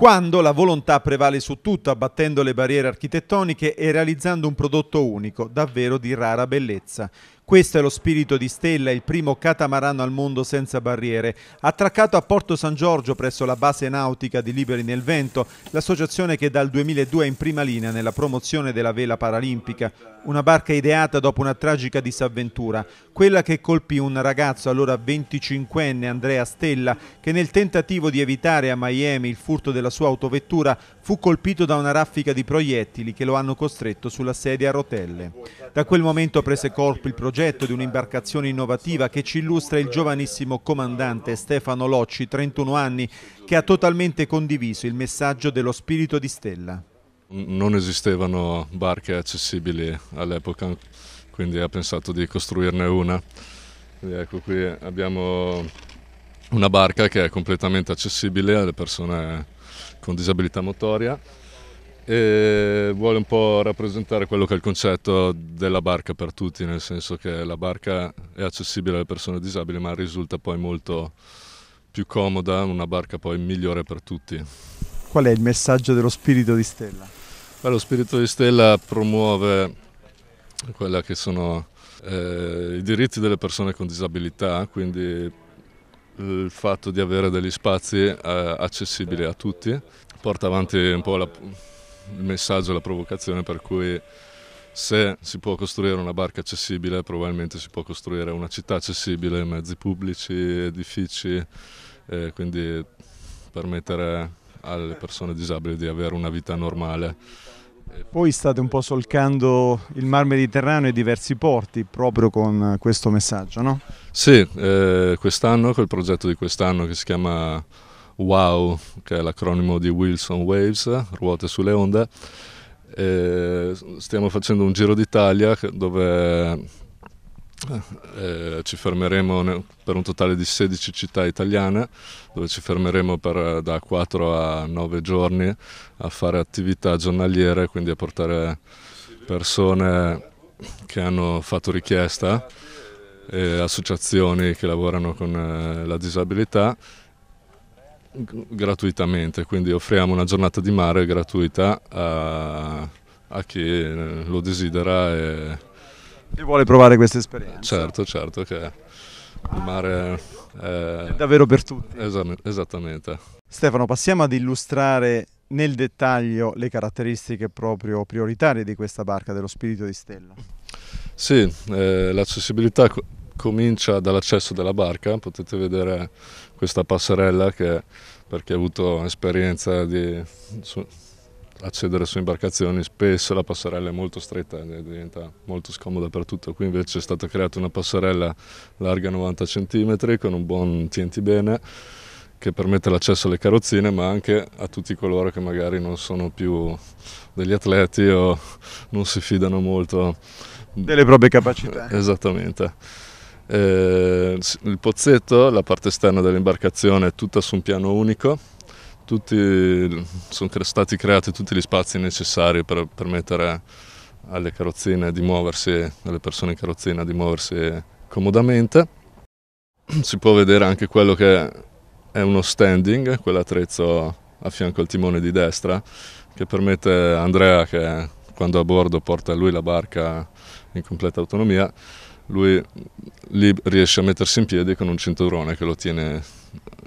quando la volontà prevale su tutto, abbattendo le barriere architettoniche e realizzando un prodotto unico, davvero di rara bellezza. Questo è lo spirito di Stella, il primo catamarano al mondo senza barriere. Attraccato a Porto San Giorgio presso la base nautica di Liberi nel Vento, l'associazione che dal 2002 è in prima linea nella promozione della vela paralimpica, una barca ideata dopo una tragica disavventura, quella che colpì un ragazzo allora 25enne Andrea Stella che nel tentativo di evitare a Miami il furto della sua autovettura fu colpito da una raffica di proiettili che lo hanno costretto sulla sedia a rotelle. Da quel momento prese corpo il progetto di un'imbarcazione innovativa che ci illustra il giovanissimo comandante Stefano Locci, 31 anni, che ha totalmente condiviso il messaggio dello spirito di Stella. Non esistevano barche accessibili all'epoca, quindi ha pensato di costruirne una. Quindi ecco qui abbiamo una barca che è completamente accessibile alle persone con disabilità motoria e vuole un po' rappresentare quello che è il concetto della barca per tutti, nel senso che la barca è accessibile alle persone disabili ma risulta poi molto più comoda, una barca poi migliore per tutti. Qual è il messaggio dello spirito di Stella? Beh, lo spirito di Stella promuove quelli che sono eh, i diritti delle persone con disabilità, quindi il fatto di avere degli spazi eh, accessibili a tutti, porta avanti un po' la, il messaggio, la provocazione per cui se si può costruire una barca accessibile probabilmente si può costruire una città accessibile, mezzi pubblici, edifici, eh, quindi permettere alle persone disabili di avere una vita normale. Voi state un po' solcando il Mar Mediterraneo e diversi porti proprio con questo messaggio, no? Sì, eh, quest'anno, col progetto di quest'anno che si chiama WOW, che è l'acronimo di Wilson Waves, ruote sulle onde, eh, stiamo facendo un giro d'Italia dove eh, ci fermeremo per un totale di 16 città italiane dove ci fermeremo per, eh, da 4 a 9 giorni a fare attività giornaliere, quindi a portare persone che hanno fatto richiesta, e associazioni che lavorano con eh, la disabilità gratuitamente, quindi offriamo una giornata di mare gratuita a, a chi eh, lo desidera. E, e vuole provare questa esperienza? Certo, certo che il mare è... è davvero per tutti. Esattamente. Stefano, passiamo ad illustrare nel dettaglio le caratteristiche proprio prioritarie di questa barca, dello spirito di Stella. Sì, eh, l'accessibilità co comincia dall'accesso della barca, potete vedere questa passerella che per chi ha avuto esperienza di, su, accedere su imbarcazioni, spesso la passerella è molto stretta e diventa molto scomoda per tutto. Qui invece è stata creata una passerella larga 90 cm con un buon tienti bene che permette l'accesso alle carrozzine ma anche a tutti coloro che magari non sono più degli atleti o non si fidano molto delle proprie capacità. Esattamente. Eh, il pozzetto, la parte esterna dell'imbarcazione è tutta su un piano unico tutti, sono stati creati tutti gli spazi necessari per permettere alle carrozzine di muoversi, alle persone in carrozzina di muoversi comodamente. Si può vedere anche quello che è uno standing, quell'attrezzo a fianco al timone di destra, che permette a Andrea, che quando a bordo porta lui la barca in completa autonomia, lui lì riesce a mettersi in piedi con un cinturone che lo tiene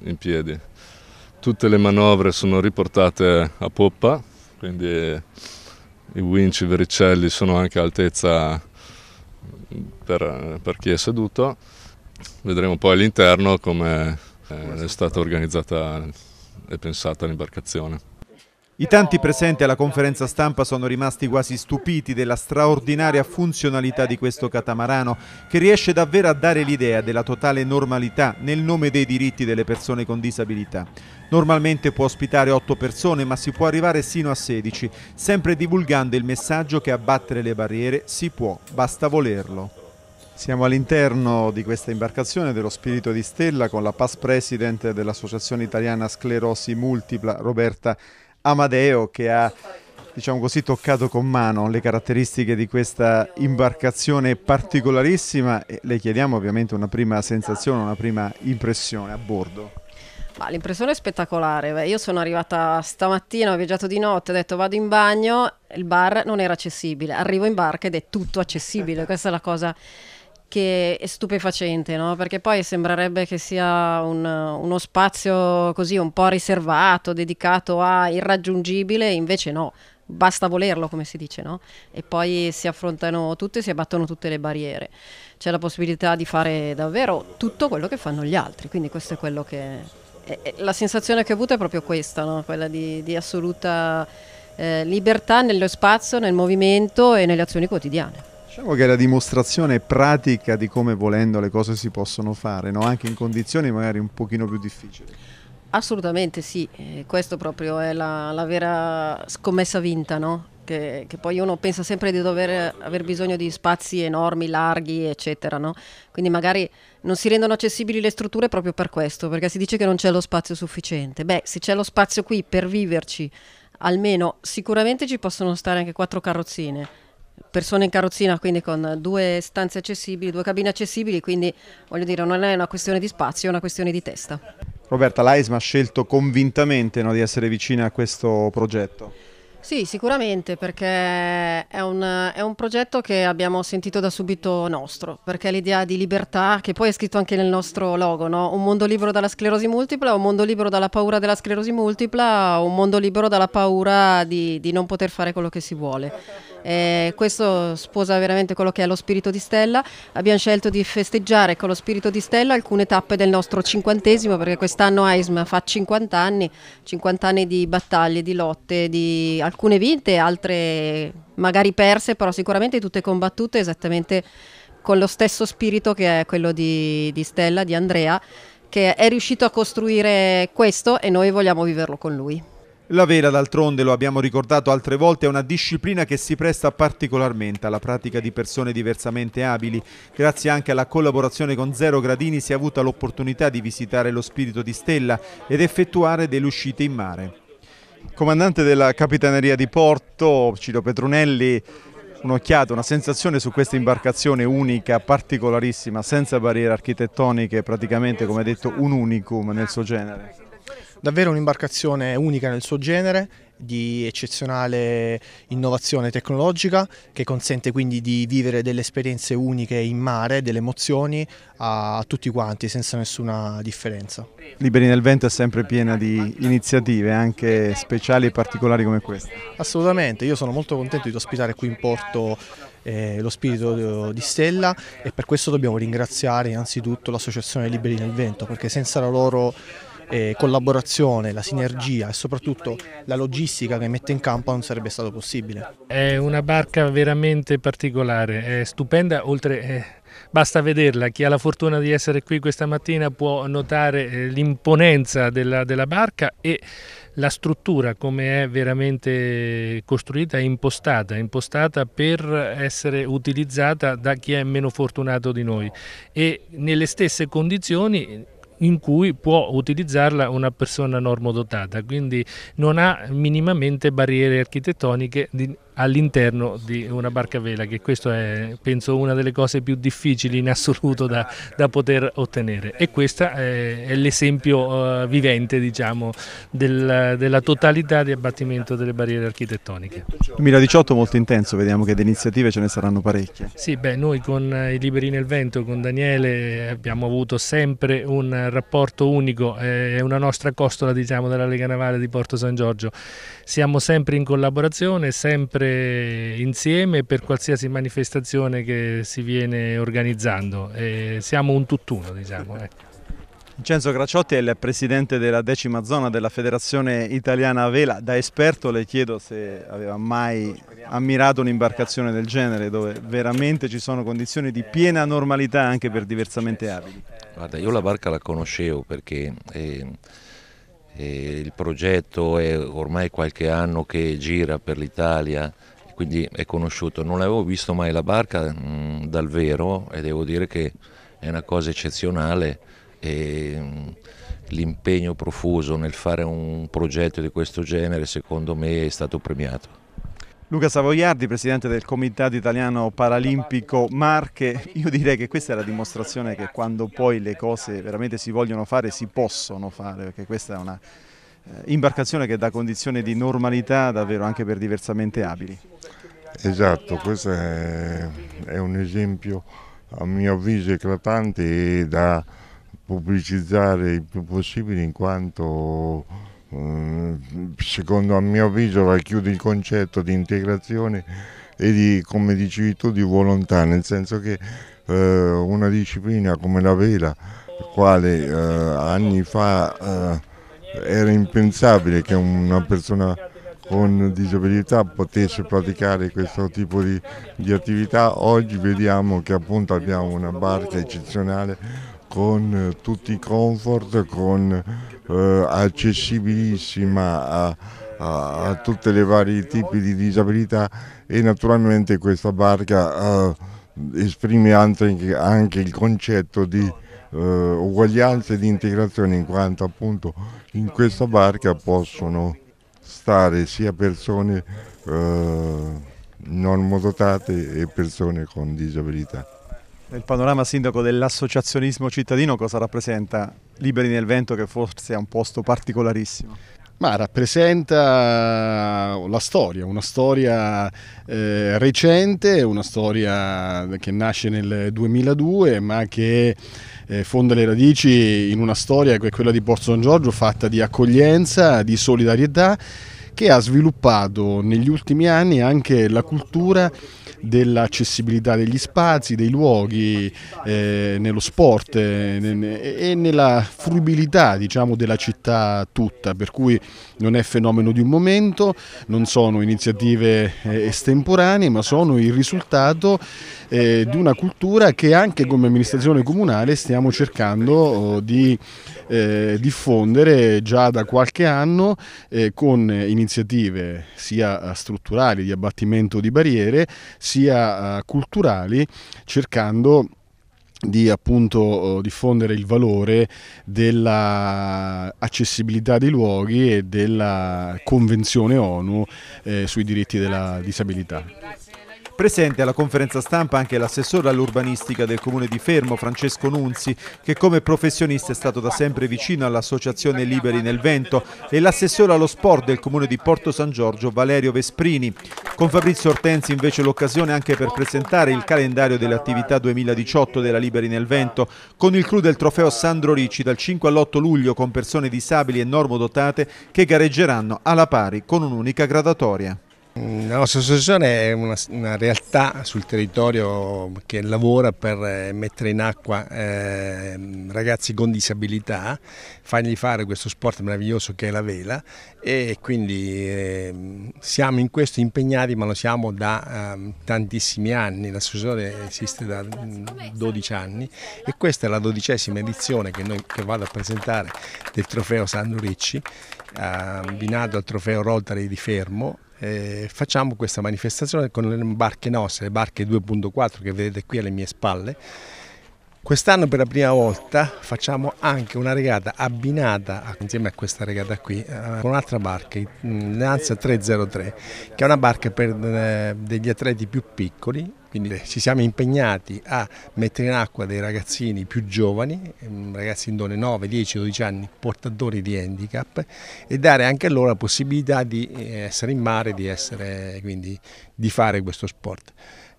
in piedi tutte le manovre sono riportate a poppa, quindi i winch, i vericelli sono anche a altezza per, per chi è seduto. Vedremo poi all'interno come eh, è stata organizzata e pensata l'imbarcazione. I tanti presenti alla conferenza stampa sono rimasti quasi stupiti della straordinaria funzionalità di questo catamarano che riesce davvero a dare l'idea della totale normalità nel nome dei diritti delle persone con disabilità. Normalmente può ospitare 8 persone ma si può arrivare sino a 16, sempre divulgando il messaggio che abbattere le barriere si può, basta volerlo. Siamo all'interno di questa imbarcazione dello Spirito di Stella con la past president dell'Associazione Italiana Sclerosi Multipla Roberta Amadeo che ha diciamo così, toccato con mano le caratteristiche di questa imbarcazione particolarissima e le chiediamo ovviamente una prima sensazione, una prima impressione a bordo. L'impressione è spettacolare, Beh, io sono arrivata stamattina, ho viaggiato di notte, ho detto vado in bagno, il bar non era accessibile, arrivo in barca ed è tutto accessibile, questa è la cosa che è stupefacente, no? perché poi sembrerebbe che sia un, uno spazio così un po' riservato, dedicato a irraggiungibile, invece no, basta volerlo come si dice, no? e poi si affrontano tutte, si abbattono tutte le barriere, c'è la possibilità di fare davvero tutto quello che fanno gli altri, quindi questo è quello che... È, è, la sensazione che ho avuto è proprio questa, no? quella di, di assoluta eh, libertà nello spazio, nel movimento e nelle azioni quotidiane. Diciamo che è la dimostrazione pratica di come volendo le cose si possono fare, no? anche in condizioni magari un pochino più difficili. Assolutamente sì, eh, questo proprio è la, la vera scommessa vinta, no? Che, che, poi uno pensa sempre di dover aver bisogno di spazi enormi, larghi, eccetera, no? Quindi magari non si rendono accessibili le strutture proprio per questo, perché si dice che non c'è lo spazio sufficiente. Beh, se c'è lo spazio qui per viverci, almeno sicuramente ci possono stare anche quattro carrozzine persone in carrozzina, quindi con due stanze accessibili, due cabine accessibili, quindi voglio dire non è una questione di spazio, è una questione di testa. Roberta, l'AISM ha scelto convintamente no, di essere vicina a questo progetto. Sì, sicuramente, perché è un, è un, progetto che abbiamo sentito da subito nostro, perché l'idea di libertà, che poi è scritto anche nel nostro logo, no? un mondo libero dalla sclerosi multipla, un mondo libero dalla paura della sclerosi multipla, un mondo libero dalla paura di, di non poter fare quello che si vuole. Eh, questo sposa veramente quello che è lo spirito di Stella. Abbiamo scelto di festeggiare con lo spirito di Stella alcune tappe del nostro cinquantesimo, perché quest'anno AISM fa 50 anni, 50 anni di battaglie, di lotte, di alcune vinte, altre magari perse, però sicuramente tutte combattute esattamente con lo stesso spirito che è quello di, di Stella, di Andrea, che è riuscito a costruire questo e noi vogliamo viverlo con lui. La vela, d'altronde, lo abbiamo ricordato altre volte, è una disciplina che si presta particolarmente alla pratica di persone diversamente abili. Grazie anche alla collaborazione con Zero Gradini si è avuta l'opportunità di visitare lo spirito di Stella ed effettuare delle uscite in mare. Comandante della Capitaneria di Porto, Ciro Petrunelli, un'occhiata, una sensazione su questa imbarcazione unica, particolarissima, senza barriere architettoniche, praticamente come detto un unicum nel suo genere. Davvero un'imbarcazione unica nel suo genere, di eccezionale innovazione tecnologica che consente quindi di vivere delle esperienze uniche in mare, delle emozioni a tutti quanti senza nessuna differenza. Liberi nel Vento è sempre piena di iniziative anche speciali e particolari come questa. Assolutamente, io sono molto contento di ospitare qui in porto eh, lo spirito di Stella e per questo dobbiamo ringraziare innanzitutto l'associazione Liberi nel Vento perché senza la loro eh, collaborazione, la sinergia e soprattutto la logistica che mette in campo non sarebbe stato possibile. È una barca veramente particolare, è stupenda, oltre eh, basta vederla, chi ha la fortuna di essere qui questa mattina può notare eh, l'imponenza della, della barca e la struttura come è veramente costruita e impostata, impostata per essere utilizzata da chi è meno fortunato di noi e nelle stesse condizioni in cui può utilizzarla una persona normodotata, quindi non ha minimamente barriere architettoniche di all'interno di una barca a vela, che questa è penso una delle cose più difficili in assoluto da, da poter ottenere. E questo è, è l'esempio uh, vivente diciamo, del, della totalità di abbattimento delle barriere architettoniche. 2018 molto intenso, vediamo che di iniziative ce ne saranno parecchie. Sì, beh, noi con i Liberi nel Vento, con Daniele, abbiamo avuto sempre un rapporto unico, eh, è eh, una nostra costola diciamo, della Lega Navale di Porto San Giorgio. Siamo sempre in collaborazione, sempre sempre insieme per qualsiasi manifestazione che si viene organizzando. E siamo un tutt'uno, diciamo. Ecco. Vincenzo Graciotti è il presidente della decima zona della Federazione Italiana Vela. Da esperto le chiedo se aveva mai ammirato un'imbarcazione del genere dove veramente ci sono condizioni di piena normalità anche per diversamente abili. Guarda, io la barca la conoscevo perché eh, il progetto è ormai qualche anno che gira per l'Italia, quindi è conosciuto. Non avevo visto mai la barca mh, mm, dal vero e devo dire che è una cosa eccezionale e mm, l'impegno profuso nel fare un progetto di questo genere secondo me è stato premiato. Luca Savoiardi, presidente del Comitato Italiano Paralimpico Marche, io direi che questa è la dimostrazione che quando poi le cose veramente si vogliono fare si possono fare, perché questa è una eh, imbarcazione che dà condizioni di normalità davvero anche per diversamente abili. Esatto, questo è, è un esempio a mio avviso eclatante e da pubblicizzare il più possibile in quanto Mm, secondo a mio avviso racchiude il concetto di integrazione e di, come dicevi tu, di volontà, nel senso che eh, una disciplina come la vela, quale eh, anni fa eh, era impensabile che una persona con disabilità potesse praticare questo tipo di, di attività, oggi vediamo che appunto abbiamo una barca eccezionale con eh, tutti i comfort, con eh, accessibilissima a, a, a tutti i vari tipi di disabilità e naturalmente questa barca eh, esprime anche, anche, il concetto di eh, uguaglianza e di integrazione in quanto appunto in questa barca possono stare sia persone eh, non modotate e persone con disabilità. Nel panorama sindaco dell'associazionismo cittadino cosa rappresenta Liberi nel Vento che forse è un posto particolarissimo? Ma rappresenta uh, la storia, una storia eh, recente, una storia che nasce nel 2002 ma che eh, fonda le radici in una storia che è quella di Porto San Giorgio fatta di accoglienza, di solidarietà che ha sviluppato negli ultimi anni anche la cultura dell'accessibilità degli spazi, dei luoghi, eh, nello sport eh, e nella fruibilità diciamo, della città tutta, per cui non è fenomeno di un momento, non sono iniziative eh, estemporanee, ma sono il risultato eh, di una cultura che anche come amministrazione comunale stiamo cercando oh, di eh, diffondere già da qualche anno eh, con iniziative sia strutturali di abbattimento di barriere, sia eh, culturali, cercando di di appunto diffondere il valore dell'accessibilità dei luoghi e della Convenzione ONU eh, sui diritti della disabilità. Presente alla conferenza stampa anche l'assessore all'urbanistica del comune di Fermo, Francesco Nunzi, che come professionista è stato da sempre vicino all'associazione Liberi nel Vento e l'assessore allo sport del comune di Porto San Giorgio, Valerio Vesprini. Con Fabrizio Ortenzi invece l'occasione anche per presentare il calendario delle attività 2018 della Liberi nel Vento, con il clou del trofeo Sandro Ricci dal 5 all'8 luglio con persone disabili e normodotate che gareggeranno alla pari con un'unica gradatoria. La nostra associazione è una, una, realtà sul territorio che lavora per eh, mettere in acqua eh, ragazzi con disabilità, fargli fare questo sport meraviglioso che è la vela e quindi eh, siamo in questo impegnati ma lo siamo da eh, tantissimi anni, l'associazione esiste da 12 mm, anni e questa è la dodicesima edizione che, noi, che vado a presentare del trofeo Sandro Ricci ehm, binato al trofeo Rotary di Fermo eh, facciamo questa manifestazione con le barche nostre, le barche 2.4 che vedete qui alle mie spalle Quest'anno per la prima volta facciamo anche una regata abbinata insieme a questa regata qui eh, con un'altra barca, mm, l'Ansa 303, che è una barca per eh, degli atleti più piccoli quindi eh, ci siamo impegnati a mettere in acqua dei ragazzini più giovani, mm, ragazzi in done 9, 10, 12 anni, portatori di handicap e dare anche a loro la possibilità di essere in mare, di, essere, quindi, di fare questo sport.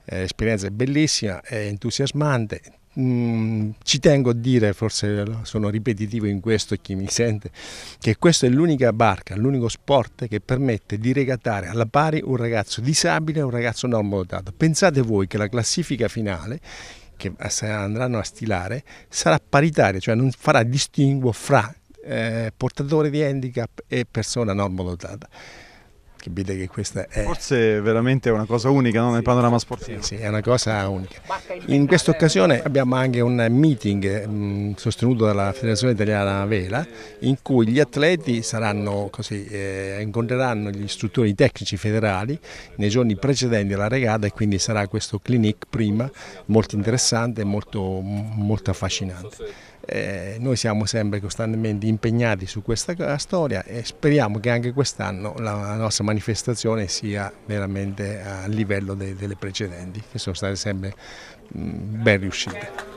L'esperienza è bellissima, è entusiasmante, Mm, ci tengo a dire, forse sono ripetitivo in questo chi mi sente, che questa è l'unica barca, l'unico sport che permette di regattare alla pari un ragazzo disabile e un ragazzo non dotato. Pensate voi che la classifica finale che andranno a stilare sarà paritaria, cioè non farà distinguo fra eh, portatore di handicap e persona normodotata. dotata Capite che questa è... Forse veramente una cosa unica no? nel panorama sportivo. Sì, sì, è una cosa unica. In questa occasione abbiamo anche un meeting mh, mm, sostenuto dalla Federazione Italiana Vela in cui gli atleti saranno così, eh, incontreranno gli istruttori tecnici federali nei giorni precedenti alla regata e quindi sarà questo clinic prima molto interessante e molto, molto affascinante. Eh, noi siamo sempre costantemente impegnati su questa storia e speriamo che anche quest'anno la nostra manifestazione sia veramente a livello de delle precedenti, che sono state sempre mh, mm, ben riuscite.